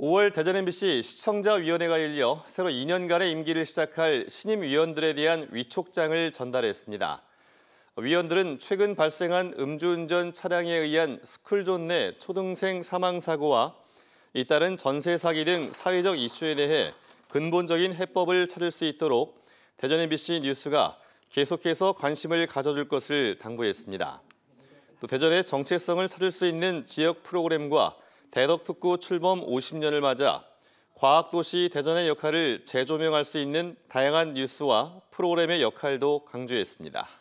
5월 대전 MBC 시청자위원회가 열려 새로 2년간의 임기를 시작할 신임 위원들에 대한 위촉장을 전달했습니다. 위원들은 최근 발생한 음주운전 차량에 의한 스쿨존 내 초등생 사망사고와 잇따른 전세 사기 등 사회적 이슈에 대해 근본적인 해법을 찾을 수 있도록 대전 MBC 뉴스가 계속해서 관심을 가져줄 것을 당부했습니다. 또 대전의 정체성을 찾을 수 있는 지역 프로그램과 대덕특구 출범 50년을 맞아 과학도시 대전의 역할을 재조명할 수 있는 다양한 뉴스와 프로그램의 역할도 강조했습니다.